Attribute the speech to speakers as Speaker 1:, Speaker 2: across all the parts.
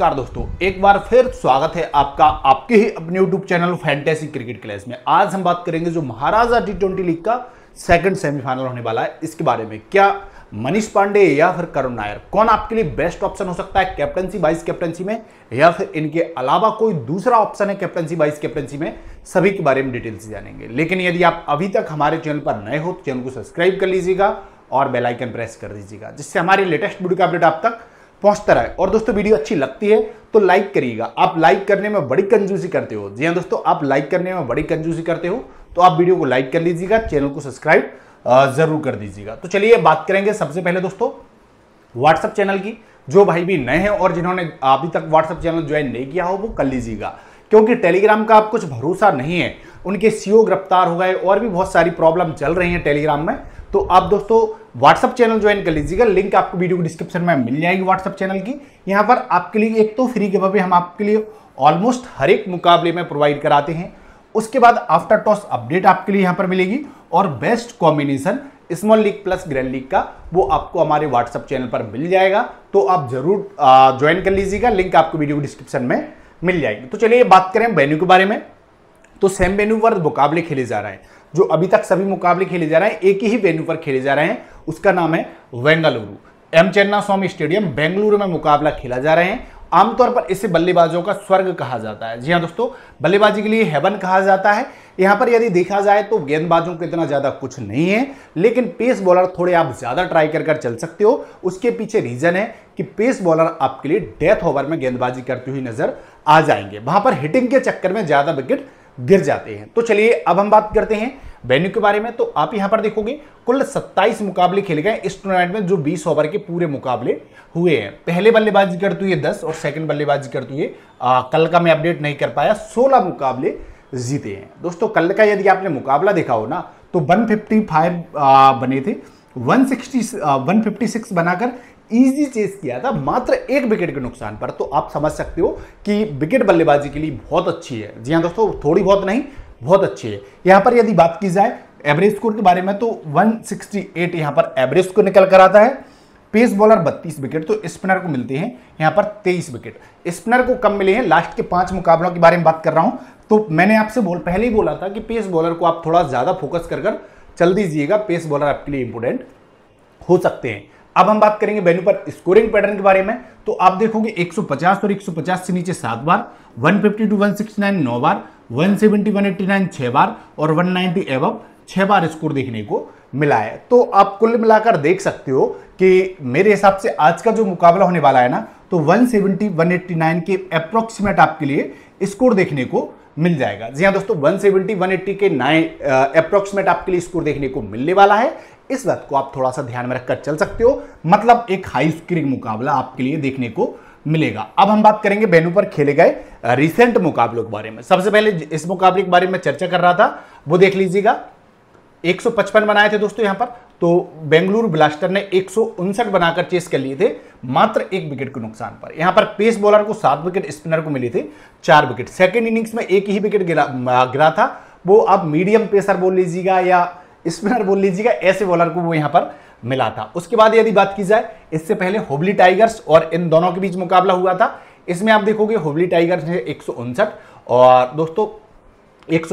Speaker 1: नमस्कार दोस्तों एक बार फिर स्वागत है आपका आपके ही अपने YouTube channel fantasy cricket class में आज हम बात करेंगे जो महाराजा टी ट्वेंटी लीग का सेकंड सेमीफाइनल होने वाला है इसके बारे में क्या मनीष पांडे या फिर करुण नायर कौन आपके लिए बेस्ट ऑप्शन हो सकता है कैप्टनसी वाइस कैप्टनसी में या फिर इनके अलावा कोई दूसरा ऑप्शन है कैप्टनसी वाइस कैप्टनसी में सभी के बारे में डिटेल से जानेंगे लेकिन यदि आप अभी तक हमारे चैनल पर नए हो तो चैनल को सब्सक्राइब कर लीजिएगा और बेलाइकन प्रेस कर दीजिएगा जिससे हमारे लेटेस्ट वीडियो का अपडेट आप तक पहुंचता रहे और दोस्तों वीडियो अच्छी लगती है तो लाइक करिएगा आप लाइक करने में बड़ी कंजूसी करते हो जी हाँ दोस्तों आप लाइक करने में बड़ी कंजूसी करते हो तो आप वीडियो को लाइक कर लीजिएगा चैनल को सब्सक्राइब जरूर कर दीजिएगा तो चलिए बात करेंगे सबसे पहले दोस्तों व्हाट्सअप चैनल की जो भाई भी नए हैं और जिन्होंने अभी तक व्हाट्सअप चैनल ज्वाइन नहीं किया हो वो कर लीजिएगा क्योंकि टेलीग्राम का आप कुछ भरोसा नहीं है उनके सीओ e गिरफ्तार हो गए और भी बहुत सारी प्रॉब्लम चल रही हैं टेलीग्राम में तो आप दोस्तों व्हाट्सअप चैनल ज्वाइन कर लीजिएगा लिंक आपको वीडियो को डिस्क्रिप्शन में मिल जाएगी व्हाट्सअप चैनल की यहाँ पर आपके लिए एक तो फ्री के अवे हम आपके लिए ऑलमोस्ट हर एक मुकाबले में प्रोवाइड कराते हैं उसके बाद आफ्टर टॉस अपडेट आपके लिए यहाँ पर मिलेगी और best combination small league plus grand league का वो आपको हमारे व्हाट्सअप चैनल पर मिल जाएगा तो आप जरूर ज्वाइन कर लीजिएगा लिंक आपको वीडियो डिस्क्रिप्शन में मिल जाएगी तो चलिए बात करें वेन्यू के बारे में तो सेम वेन्यू पर मुकाबले खेले जा रहे हैं जो अभी तक सभी मुकाबले खेले जा रहे हैं एक ही वेन्यू पर खेले जा रहे हैं उसका नाम है Bengaluru M Chinnaswamy stadium Bengaluru में मुकाबला खेला जा रहे हैं आमतौर पर इसे बल्लेबाजों का स्वर्ग कहा जाता है जी हाँ दोस्तों बल्लेबाजी के लिए हेवन कहा जाता है यहाँ पर यदि देखा जाए तो गेंदबाजों को इतना ज़्यादा कुछ नहीं है लेकिन पेस बॉलर थोड़े आप ज़्यादा ट्राई कर कर चल सकते हो उसके पीछे रीज़न है कि पेस बॉलर आपके लिए डेथ ओवर में गेंदबाजी करती हुई नज़र आ जाएंगे वहां पर हिटिंग के चक्कर में ज़्यादा विकेट गिर जाते हैं तो चलिए अब हम बात करते हैं वेन्यू के बारे में तो आप यहां पर देखोगे कुल 27 मुकाबले खेले गए इस टूर्नामेंट में जो 20 ओवर के पूरे मुकाबले हुए हैं पहले बल्लेबाजी करते हुए 10 और सेकंड बल्लेबाजी करते हुए कल का मैं अपडेट नहीं कर पाया 16 मुकाबले जीते हैं दोस्तों कल का यदि आपने मुकाबला देखा हो ना तो 155 बने थे 160 156 बनाकर इजी चेस किया था मात्र एक विकेट के नुकसान पर तो आप समझ सकते हो कि विकेट बल्लेबाजी के लिए बहुत अच्छी है जी हाँ दोस्तों थोड़ी बहुत नहीं बहुत अच्छी है यहाँ पर यदि बात की जाए एवरेज स्कोर के बारे में तो 168 सिक्सटी यहाँ पर एवरेज स्कोर निकल कर आता है पेस बॉलर 32 विकेट तो स्पिनर को मिलते हैं यहाँ पर 23 विकेट स्पिनर को कम मिले हैं लास्ट के पांच मुकाबलों के बारे में बात कर रहा हूँ तो मैंने आपसे बोल पहले ही बोला था कि पेस बॉलर को आप थोड़ा ज़्यादा फोकस कर कर चल दीजिएगा पेस बॉलर आपके लिए इंपोर्टेंट हो सकते हैं अब हम बात करेंगे वेन्यू पर स्कोरिंग पैटर्न के बारे में तो आप देखोगे 150 और 150 से नीचे सात बार 150 टू वन नौ बार 170 189 छह बार और 190 नाइनटी एवब छह बार स्कोर देखने को मिला है तो आप कुल मिलाकर देख सकते हो कि मेरे हिसाब से आज का जो मुकाबला होने वाला है ना तो 170 189 के अप्रोक्सीमेट आपके लिए स्कोर देखने को मिल जाएगा जी हाँ दोस्तों 170 180 के नए अप्रोक्सीमेट आपके लिए स्कोर देखने को मिलने वाला है इस बात को आप थोड़ा सा ध्यान में रखकर चल सकते हो मतलब एक हाई स्क्रीन मुकाबला आपके लिए देखने को मिलेगा अब हम बात करेंगे बेनू पर खेले गए रिसेंट मुकाबलों के बारे में सबसे पहले इस मुकाबले के बारे में चर्चा कर रहा था वो देख लीजिएगा 155 बनाए थे दोस्तों यहां पर तो बेंगलुरु ब्लास्टर ने एक बनाकर चेस कर लिए थे मात्र एक विकेट के नुकसान पर यहां पर पेस बॉलर को सात विकेट स्पिनर को मिले थे चार विकेट सेकेंड इनिंग्स में एक ही विकेट गिरा गिरा था वो अब मीडियम पेसर बोल लीजिएगा या स्पिनर बोल लीजिएगा ऐसे बॉलर को वो यहां पर मिला था उसके बाद यदि बात की जाए इससे पहले होबली टाइगर्स और इन दोनों के बीच मुकाबला हुआ था इसमें आप देखोगे होबली टाइगर्स ने एक और दोस्तों एक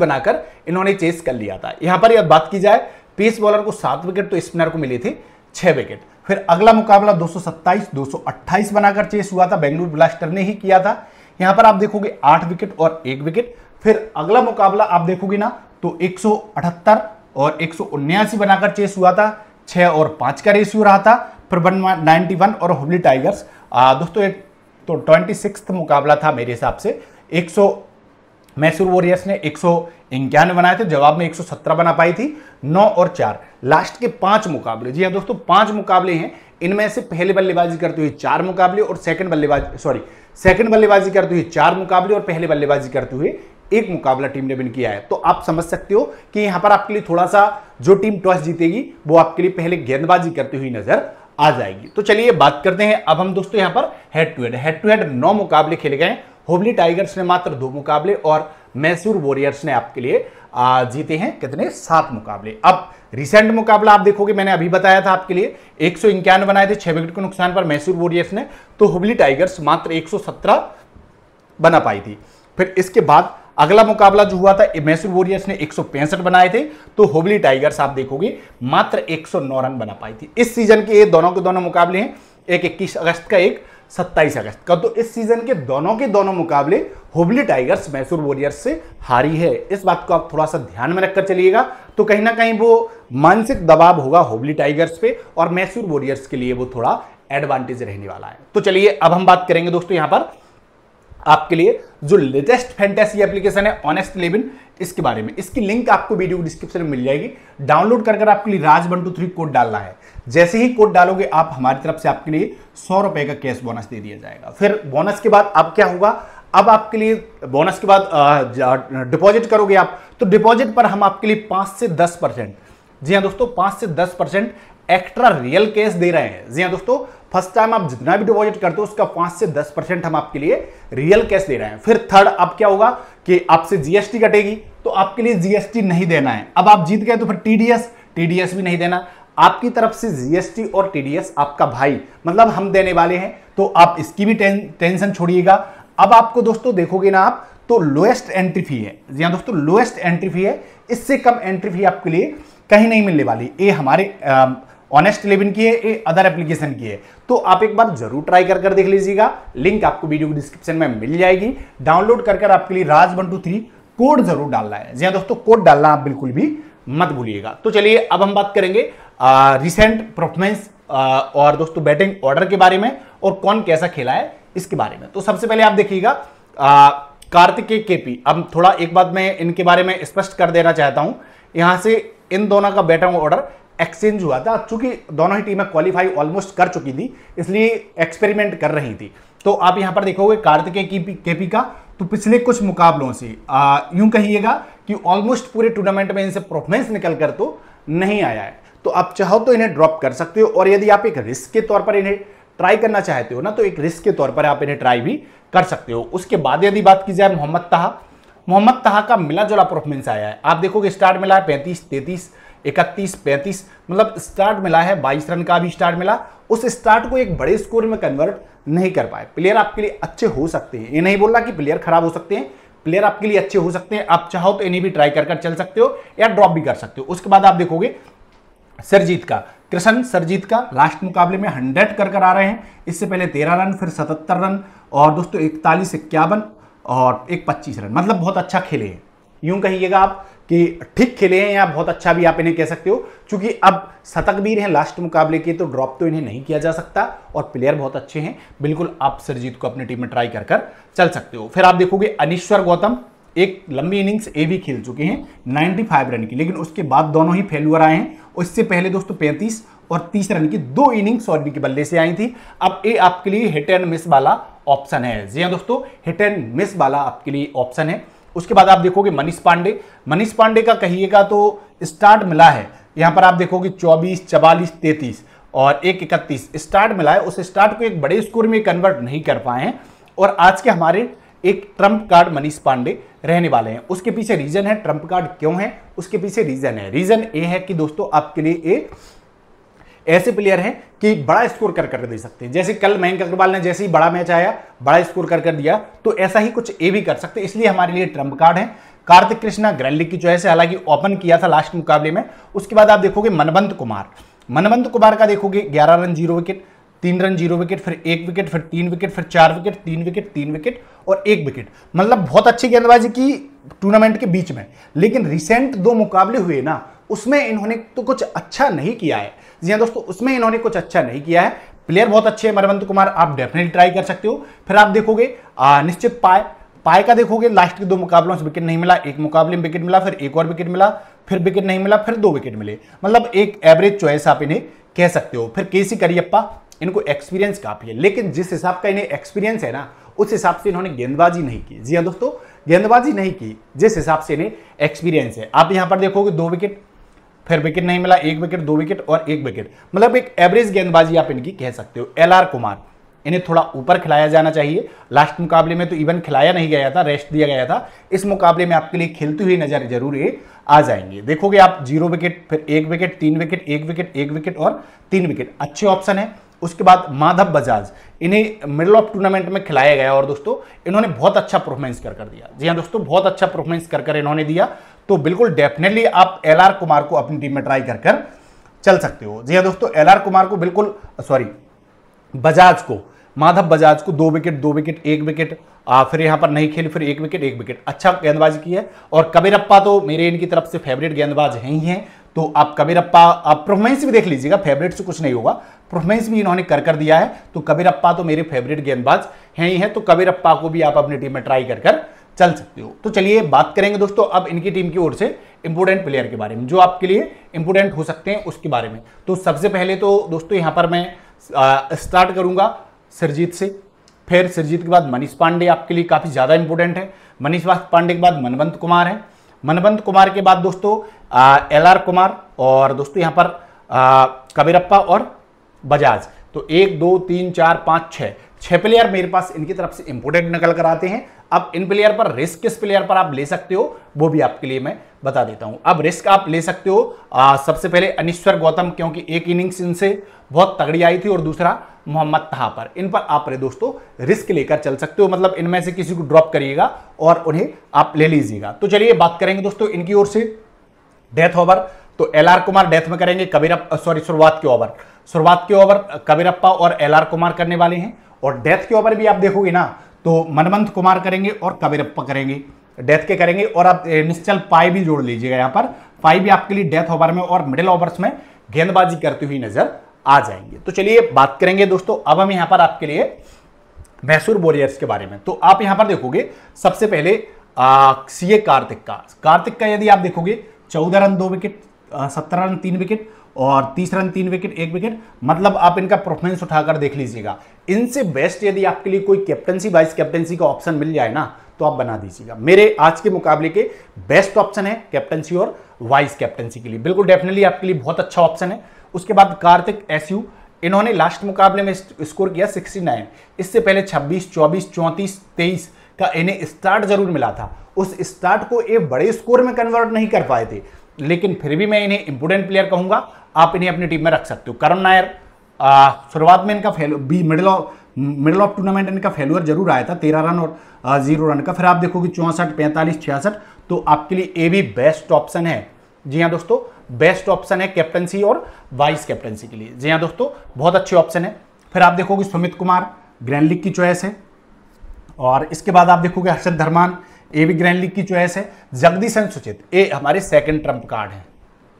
Speaker 1: बनाकर इन्होंने चेस कर लिया था यहां पर यदि बात की जाए पेस बॉलर को सात विकेट तो स्पिनर को मिले थे छह विकेट फिर अगला मुकाबला 227 228 बनाकर चेस हुआ था बेंगलुरु ब्लास्टर ने ही किया था यहां पर आप देखोगे आठ विकेट और एक विकेट फिर अगला मुकाबला आप देखोगे ना तो 178 और एक बनाकर चेस हुआ था छः और पाँच का रेस रहा था फिर वन वन और हुबली टाइगर्स दोस्तों एक तो ट्वेंटी सिक्स मुकाबला था मेरे हिसाब से एक मैसूर वॉरियर्स ने एक सौ इक्यानवे बनाए थे जवाब में 117 बना पाई थी 9 और 4 लास्ट के पांच मुकाबले जी हाँ दोस्तों पांच मुकाबले हैं इनमें से पहले बल्लेबाजी करते हुए चार मुकाबले और सेकंड बल्लेबाजी सॉरी सेकंड बल्लेबाजी करते हुए चार मुकाबले और पहले बल्लेबाजी करते हुए एक मुकाबला टीम ने विन किया है तो आप समझ सकते हो कि यहां पर आपके लिए थोड़ा सा जो टीम टॉस जीतेगी वो आपके लिए पहले गेंदबाजी करती हुई नजर आ जाएगी तो चलिए बात करते हैं अब हम दोस्तों यहां पर head to head head to head नौ मुकाबले खेले गए होबली टाइगर्स ने मात्र दो मुकाबले और मैसूर वॉरियर्स ने आपके लिए जीते हैं कितने सात मुकाबले अब रिसेंट मुकाबला आप देखोगे मैंने अभी बताया था आपके लिए एक सौ इक्यानवे बनाए थे छह विकेट के नुकसान पर मैसूर वॉरियर्स ने तो हुबली टाइगर्स मात्र 117 बना पाई थी फिर इसके बाद अगला मुकाबला जो हुआ था मैसूर वॉरियर्स ने एक बनाए थे तो होबली टाइगर्स आप देखोगे मात्र एक रन बना पाई थी इस सीजन के दोनों के दोनों मुकाबले हैं एक इक्कीस अगस्त का एक 27 अगस्त का तो इस सीजन के दोनों के दोनों मुकाबले हुबली टाइगर्स मैसूर वॉरियर्स से हारी है इस बात को आप थोड़ा सा ध्यान में रखकर चलिएगा तो कहीं ना कहीं वो मानसिक दबाव होगा हुबली टाइगर्स पे और मैसूर वॉरियर्स के लिए वो थोड़ा एडवांटेज रहने वाला है तो चलिए अब हम बात करेंगे दोस्तों यहां पर आपके लिए जो लेटेस्ट फैंटेसी एप्लीकेशन है ऑनेस्ट इलेवन इसके बारे में इसकी लिंक आपको वीडियो डिस्क्रिप्शन में मिल जाएगी डाउनलोड कर आपके लिए Raj one two three code डालना है जैसे ही कोड डालोगे आप हमारी तरफ से आपके लिए सौ रुपए का कैश बोनस दे दिया जाएगा फिर बोनस के बाद अब क्या होगा अब आपके लिए बोनस के बाद डिपॉजिट करोगे आप तो डिपॉजिट पर हम आपके लिए पांच से दस परसेंट जी हाँ दोस्तों पांच से दस परसेंट एक्स्ट्रा रियल केस दे रहे हैं जी हाँ दोस्तों फर्स्ट टाइम आप जितना भी डिपॉजिट करते हो उसका पांच से दस परसेंट हम आपके लिए रियल कैश दे रहे हैं फिर थर्ड अब क्या होगा कि आपसे जीएसटी कटेगी तो आपके लिए जीएसटी नहीं देना है अब आप जीत गए तो फिर टीडीएस टीडीएस भी नहीं देना आपकी तरफ से जीएसटी और टीडीएस आपका भाई मतलब हम देने वाले हैं तो आप इसकी भी टें, टेंशन छोड़िएगा अब आपको दोस्तों देखोगे ना आप तो लोएस्ट एंट्री फी है जी हाँ दोस्तों लोएस्ट एंट्री फी है इससे कम एंट्री फी आपके लिए कहीं नहीं मिलने वाली ये हमारे आ, ऑनेस्ट इलेवन की है अदर एप्लीकेशन की है तो आप एक बार जरूर ट्राई कर कर देख लीजिएगा लिंक आपको वीडियो के डिस्क्रिप्शन में मिल जाएगी डाउनलोड कर कर आपके लिए Raj one two three code जरूर डालना है जी हाँ दोस्तों कोड डालना आप बिल्कुल भी मत भूलिएगा तो चलिए अब हम बात करेंगे रिसेंट परफॉर्मेंस और दोस्तों बैटिंग ऑर्डर के बारे में और कौन कैसा खेला है इसके बारे में तो सबसे पहले आप देखिएगा कार्तिक के केपी अब थोड़ा एक बात मैं इनके बारे में स्पष्ट कर देना चाहता हूं यहां से इन दोनों का बैटिंग ऑर्डर एक्सचेंज हुआ था चूंकि दोनों ही टीमें क्वालिफाई ऑलमोस्ट कर चुकी थी इसलिए एक्सपेरिमेंट कर रही थी तो आप यहां पर देखोगे कार्तिके की केपी का तो पिछले कुछ मुकाबलों से यूं कहिएगा कि ऑलमोस्ट पूरे टूर्नामेंट में इनसे परफॉर्मेंस निकल कर तो नहीं आया है तो आप चाहो तो इन्हें ड्रॉप कर सकते हो और यदि आप एक रिस्क के तौर पर इन्हें ट्राई करना चाहते हो ना तो एक रिस्क के तौर पर आप इन्हें ट्राई भी कर सकते हो उसके बाद यदि बात की जाए मोहम्मद तहा मोहम्मद तहा का मिला जुला परफॉर्मेंस आया है आप देखोगे स्टार्ट मिला है पैंतीस तैतीस इकतीस पैंतीस मतलब स्टार्ट मिला है बाईस रन का भी स्टार्ट मिला उस स्टार्ट को एक बड़े स्कोर में कन्वर्ट नहीं कर पाए प्लेयर आपके लिए अच्छे हो सकते हैं ये नहीं बोल रहा कि प्लेयर खराब हो सकते हैं प्लेयर आपके लिए अच्छे हो सकते हैं आप चाहो तो इन्हें भी ट्राई कर कर चल सकते हो या ड्रॉप भी कर सकते हो उसके बाद आप देखोगे सरजीत का कृष्ण सरजीत का लास्ट मुकाबले में हंड्रेड कर कर आ रहे हैं इससे पहले तेरह रन फिर सतहत्तर रन और दोस्तों इकतालीस इक्यावन और एक पच्चीस रन मतलब बहुत अच्छा खेले हैं यूं कहिएगा आप कि ठीक खेले हैं या बहुत अच्छा भी आप इन्हें कह सकते हो क्योंकि अब शतक भी हैं लास्ट मुकाबले के तो ड्रॉप तो इन्हें नहीं किया जा सकता और प्लेयर बहुत अच्छे हैं बिल्कुल आप सरजीत को अपनी टीम में ट्राई कर कर चल सकते हो फिर आप देखोगे अनिश्वर गौतम एक लंबी इनिंग्स ए भी खेल चुके हैं 95 रन की लेकिन उसके बाद दोनों ही फेलुअर आए हैं उससे पहले दोस्तों 35 और 30 रन की दो इनिंग्स सॉरी के बल्ले से आई थी अब ए आपके लिए हिट एंड मिस वाला ऑप्शन है जी हाँ दोस्तों हिट एंड मिस वाला आपके लिए ऑप्शन है उसके बाद आप देखोगे मनीष पांडे मनीष पांडे का कहिएगा तो स्टार्ट मिला है यहां पर आप देखोगे चौबीस चवालीस तैतीस और एक इकतीस स्टार्ट मिला है उस स्टार्ट को एक बड़े स्कोर में कन्वर्ट नहीं कर पाए हैं और आज के हमारे एक ट्रंप कार्ड मनीष पांडे रहने वाले हैं उसके पीछे रीजन है ट्रंप कार्ड क्यों है उसके पीछे रीजन है रीजन ए है कि दोस्तों आपके लिए एक ऐसे प्लेयर हैं कि बड़ा स्कोर कर कर दे सकते हैं जैसे कल मयंक अग्रवाल ने जैसे ही बड़ा मैच आया बड़ा स्कोर कर कर दिया तो ऐसा ही कुछ ए भी कर सकते हैं इसलिए हमारे लिए ट्रम्प कार्ड है कार्तिक कृष्णा ग्रैंड लीग की चॉइस है हालांकि ओपन किया था लास्ट मुकाबले में उसके बाद आप देखोगे मनवंत कुमार मनवंत कुमार का देखोगे ग्यारह रन जीरो विकेट तीन रन जीरो विकेट फिर एक विकेट फिर तीन विकेट फिर चार विकेट तीन विकेट तीन विकेट और एक विकेट मतलब बहुत अच्छी गेंदबाजी की टूर्नामेंट के बीच में लेकिन रिसेंट दो मुकाबले हुए ना उसमें इन्होंने तो कुछ अच्छा नहीं किया है जी हाँ दोस्तों उसमें इन्होंने कुछ अच्छा नहीं किया है प्लेयर बहुत अच्छे हैं मरवंत कुमार आप डेफिनेटली ट्राई कर सकते हो फिर आप देखोगे निश्चित पाए पाए का देखोगे लास्ट के दो मुकाबलों से विकेट नहीं मिला एक मुकाबले में विकेट मिला फिर एक और विकेट मिला फिर विकेट नहीं मिला फिर दो विकेट मिले मतलब एक एवरेज चॉइस आप इन्हें कह सकते हो फिर केसी करियप्पा इनको एक्सपीरियंस काफ़ी है लेकिन जिस हिसाब का इन्हें एक्सपीरियंस है ना उस हिसाब से इन्होंने गेंदबाजी नहीं की जी हाँ दोस्तों गेंदबाजी नहीं की जिस हिसाब से इन्हें एक्सपीरियंस है आप यहाँ पर देखोगे दो विकेट फिर विकेट नहीं मिला एक विकेट दो विकेट और एक विकेट मतलब एक एवरेज गेंदबाजी आप इनकी कह सकते हो एल आर कुमार इन्हें थोड़ा ऊपर खिलाया जाना चाहिए लास्ट मुकाबले में तो इवन खिलाया नहीं गया था रेस्ट दिया गया था इस मुकाबले में आपके लिए खेलती हुई नजर जरूर ये आ जाएंगे देखोगे आप जीरो विकेट फिर एक विकेट तीन विकेट एक विकेट एक विकेट और तीन विकेट अच्छे ऑप्शन है उसके बाद माधव बजाज इन्हें मिडल ऑफ टूर्नामेंट में खिलाया गया और दोस्तों इन्होंने बहुत अच्छा परफॉर्मेंस कर कर दिया जी हाँ दोस्तों बहुत अच्छा परफॉर्मेंस कर कर इन्होंने दिया तो बिल्कुल डेफिनेटली आप एल आर कुमार को अपनी टीम में ट्राई कर कर चल सकते हो जी हाँ दोस्तों एल आर कुमार को बिल्कुल सॉरी बजाज को माधव बजाज को दो विकेट दो विकेट एक विकेट आ, फिर यहाँ पर नहीं खेली फिर एक विकेट एक विकेट अच्छा गेंदबाजी की है और कबीरप्पा तो मेरे इनकी तरफ से फेवरेट गेंदबाज हैं ही हैं तो आप कबीरप्पा आप परफॉर्मेंस भी देख लीजिएगा फेवरेट से कुछ नहीं होगा परफॉर्मेंस भी इन्होंने कर कर दिया है तो कबीरप्पा तो मेरे फेवरेट गेंदबाज हैं ही हैं तो कबीरप्पा को भी आप अपनी टीम में ट्राई कर कर चल सकते हो तो चलिए बात करेंगे दोस्तों अब इनकी टीम की ओर से इंपोर्टेंट प्लेयर के बारे में जो आपके लिए इंपोर्टेंट हो सकते हैं उसके बारे में तो सबसे पहले तो दोस्तों यहाँ पर मैं स्टार्ट करूँगा सरजीत से फिर सरजीत के बाद मनीष पांडे आपके लिए काफ़ी ज़्यादा इंपोर्टेंट है मनीष पांडे के बाद मनवंत कुमार है मनवंत कुमार के बाद दोस्तों एल आर कुमार और दोस्तों यहाँ पर कबीरप्पा और बजाज तो एक दो तीन चार पाँच छः छः प्लेयर मेरे पास इनकी तरफ से इंपोर्टेंट निकल कर आते हैं अब इन प्लेयर पर रिस्क किस प्लेयर पर आप ले सकते हो वो भी आपके लिए मैं बता देता हूं अब रिस्क आप ले सकते हो आ, सबसे पहले अनिश्वर गौतम क्योंकि एक इनिंग्स इनसे बहुत तगड़ी आई थी और दूसरा मोहम्मद तहा पर इन पर आप दोस्तों रिस्क लेकर चल सकते हो मतलब इनमें से किसी को ड्रॉप करिएगा और उन्हें आप ले लीजिएगा तो चलिए बात करेंगे दोस्तों इनकी ओर से डेथ ओवर तो एल आर कुमार डेथ में करेंगे कबीरप्पा सॉरी शुरुआत के ओवर शुरुआत के ओवर कबीरप्पा और एल आर कुमार करने वाले हैं और डेथ के ओवर भी आप देखोगे ना तो मनमंथ कुमार करेंगे और कबीरप्पा करेंगे डेथ के करेंगे और आप निश्चल पाई भी जोड़ लीजिएगा यहाँ पर पाई भी आपके लिए डेथ ओवर में और मिडिल ओवर्स में गेंदबाजी करती हुई नजर आ जाएंगे तो चलिए बात करेंगे दोस्तों अब हम यहाँ पर आपके लिए मैसूर वॉरियर्स के बारे में तो आप यहाँ पर देखोगे सबसे पहले सी ए कार्तिक का कार्तिक का यदि आप देखोगे चौदह रन दो विकेट सत्रह रन तीन विकेट और तीस रन तीन विकेट एक विकेट मतलब आप इनका परफॉर्मेंस उठाकर देख लीजिएगा इनसे बेस्ट यदि आपके लिए कोई कैप्टनसी वाइस कैप्टनसी का ऑप्शन मिल जाए ना तो आप बना दीजिएगा मेरे आज के मुकाबले के बेस्ट ऑप्शन है कैप्टनसी और वाइस कैप्टनसी के लिए बिल्कुल डेफिनेटली आपके लिए बहुत अच्छा ऑप्शन है उसके बाद कार्तिक एस इन्होंने लास्ट मुकाबले में स्कोर किया 69 इससे पहले 26, 24, 34, 23 का इन्हें स्टार्ट जरूर मिला था उस स्टार्ट को ये बड़े स्कोर में कन्वर्ट नहीं कर पाए थे लेकिन फिर भी मैं इन्हें इंपोर्टेंट प्लेयर कहूंगा आप इन्हें अपनी टीम में रख सकते हो करण नायर शुरुआत में इनका फेल बी middle of middle of tournament इनका फेलुअर जरूर आया था तेरह रन और जीरो रन का फिर आप देखोगे चौंसठ पैंतालीस छियासठ तो आपके लिए ए भी बेस्ट ऑप्शन है जी हाँ दोस्तों बेस्ट ऑप्शन है कैप्टनसी और वाइस कैप्टनसी के लिए जी हाँ दोस्तों बहुत अच्छे ऑप्शन है फिर आप देखोगे सुमित कुमार ग्रैंड लीग की चॉइस है और इसके बाद आप देखोगे हर्षद धर्मान ए भी ग्रैंड लीग की चॉइस है जगदीश सुचित ए हमारे सेकंड ट्रंप कार्ड है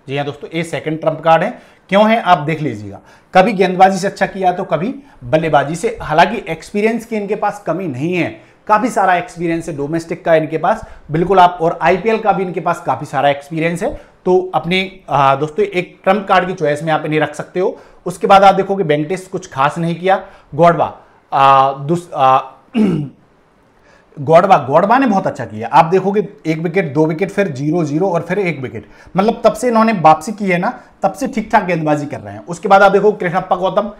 Speaker 1: जी हाँ दोस्तों ए सेकंड ट्रंप कार्ड है क्यों है आप देख लीजिएगा कभी गेंदबाजी से अच्छा किया तो कभी बल्लेबाजी से हालांकि एक्सपीरियंस की इनके पास कमी नहीं है काफ़ी सारा एक्सपीरियंस है डोमेस्टिक का इनके पास बिल्कुल आप और आईपीएल का भी इनके पास काफ़ी सारा एक्सपीरियंस है तो अपने दोस्तों एक ट्रंप कार्ड की चॉइस में आप इन्हें रख सकते हो उसके बाद आप देखोगे बेंकटेस कुछ खास नहीं किया गौडवा गौड़बा गौड़बा ने बहुत अच्छा किया आप देखोगे एक विकेट दो विकेट फिर जीरो जीरो और फिर एक विकेट मतलब तब से इन्होंने वापसी की है ना तब से ठीक ठाक गेंदबाजी कर रहे हैं उसके बाद आप देखो कृष्णप्पा गौतम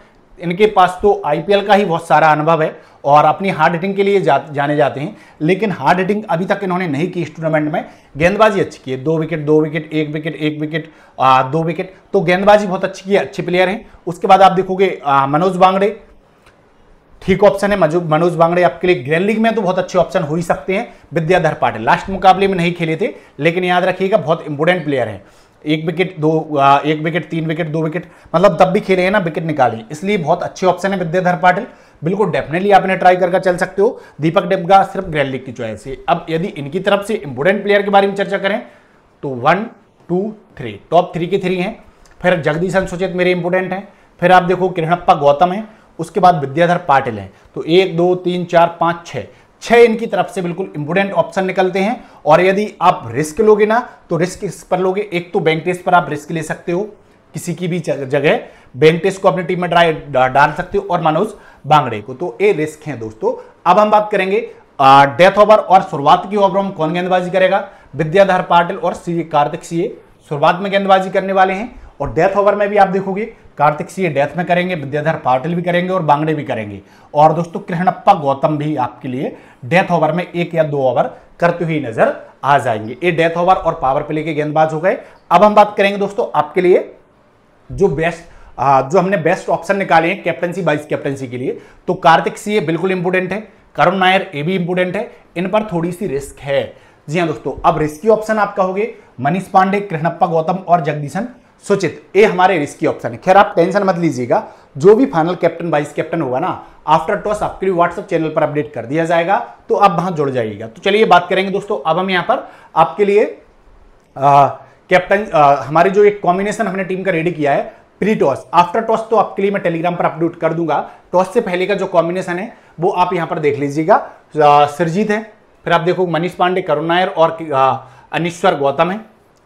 Speaker 1: इनके पास तो आईपीएल का ही बहुत सारा अनुभव है और अपनी हार्ड हिटिंग के लिए जा, जाने जाते हैं लेकिन हार्ड हिटिंग अभी तक इन्होंने नहीं की इस टूर्नामेंट में गेंदबाजी अच्छी की है दो विकेट दो विकेट एक विकेट एक विकेट आ, दो विकेट तो गेंदबाजी बहुत अच्छी की है अच्छे प्लेयर हैं उसके बाद आप देखोगे मनोज बांगड़े ठीक ऑप्शन है मनोज बांगड़े आपके लिए ग्रैंड लीग में तो बहुत अच्छे ऑप्शन हो ही सकते हैं विद्याधर पाटिल लास्ट मुकाबले में नहीं खेले थे लेकिन याद रखिएगा बहुत इंपोर्टेंट प्लेयर है एक विकेट दो एक विकेट तीन विकेट दो विकेट मतलब तब भी खेले हैं ना विकेट निकाले इसलिए बहुत अच्छे ऑप्शन है विद्याधर पाटिल बिल्कुल डेफिनेटली आपने ट्राई करके चल सकते हो दीपक डेबगा सिर्फ ग्रैंड लीग की चॉइस है अब यदि इनकी तरफ से इंपोर्टेंट प्लेयर के बारे में चर्चा करें तो one two three top three के थ्री हैं फिर जगदीशन सुचेत मेरे इंपोर्टेंट हैं फिर आप देखो किरणप्पा गौतम है उसके बाद विद्याधर पाटिल हैं तो एक दो तीन चार पाँच छः छः इनकी तरफ से बिल्कुल इंपोर्टेंट ऑप्शन निकलते हैं और यदि आप रिस्क लोगे ना तो रिस्क इस पर लोगे एक तो बैंक टेस्ट पर आप रिस्क ले सकते हो किसी की भी जगह बैंक टेस्ट को अपनी टीम में डाल सकते हो और मनोज बांगड़े को तो ये रिस्क हैं दोस्तों अब हम बात करेंगे डेथ ओवर और शुरुआत की ओवर में कौन गेंदबाजी करेगा विद्याधर पाटिल और सी कार्तिक सी शुरुआत में गेंदबाजी करने वाले हैं और डेथ ओवर में भी आप देखोगे कार्तिक सिंह डेथ में करेंगे विद्याधर पाटिल भी करेंगे और बांगड़े भी करेंगे और दोस्तों कृष्णप्पा गौतम भी आपके लिए डेथ ओवर में एक या दो ओवर करते हुए नजर आ जाएंगे ये डेथ ओवर और पावर प्ले के गेंदबाज हो गए अब हम बात करेंगे दोस्तों आपके लिए जो बेस्ट जो हमने बेस्ट ऑप्शन निकाले हैं कैप्टनसी वाइस कैप्टनसी के लिए तो कार्तिक सिंह बिल्कुल इंपोर्टेंट है करुण नायर ये भी इंपोर्टेंट है इन पर थोड़ी सी रिस्क है जी हाँ दोस्तों अब रिस्की ऑप्शन आपका होगी मनीष पांडे कृष्णप्पा गौतम और जगदीशन सुचित ये हमारे रिस्की ऑप्शन है खैर आप टेंशन मत लीजिएगा जो भी फाइनल कैप्टन वाइस कैप्टन होगा ना आफ्टर टॉस आपके लिए व्हाट्सअप चैनल पर अपडेट कर दिया जाएगा तो आप वहां जुड़ जाइएगा तो चलिए बात करेंगे दोस्तों अब हम यहां पर आपके लिए कैप्टन हमारी जो एक कॉम्बिनेशन हमने टीम का रेडी किया है प्री टॉस आफ्टर टॉस तो आपके लिए मैं टेलीग्राम पर अपडेट कर दूंगा टॉस से पहले का जो कॉम्बिनेशन है वो आप यहाँ पर देख लीजिएगा सरजीत है फिर आप देखो मनीष पांडे करुण नायर और अनिश्वर गौतम है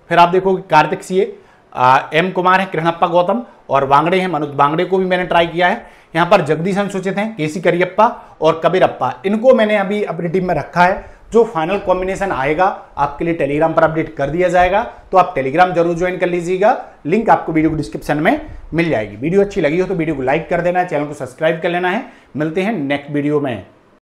Speaker 1: फिर आप देखो कार्तिक सीए एम कुमार है कृष्णप्पा गौतम और वांगड़े हैं मनोज वांगड़े को भी मैंने ट्राई किया है यहाँ पर जगदीश अनुसूचित हैं के सी करियप्पा और कबीरप्पा इनको मैंने अभी अपनी टीम में रखा है जो फाइनल कॉम्बिनेशन आएगा आपके लिए टेलीग्राम पर अपडेट कर दिया जाएगा तो आप टेलीग्राम जरूर ज्वाइन कर लीजिएगा लिंक आपको वीडियो को डिस्क्रिप्शन में मिल जाएगी वीडियो अच्छी लगी हो तो वीडियो को लाइक कर देना है चैनल को सब्सक्राइब कर लेना है मिलते हैं नेक्स्ट वीडियो में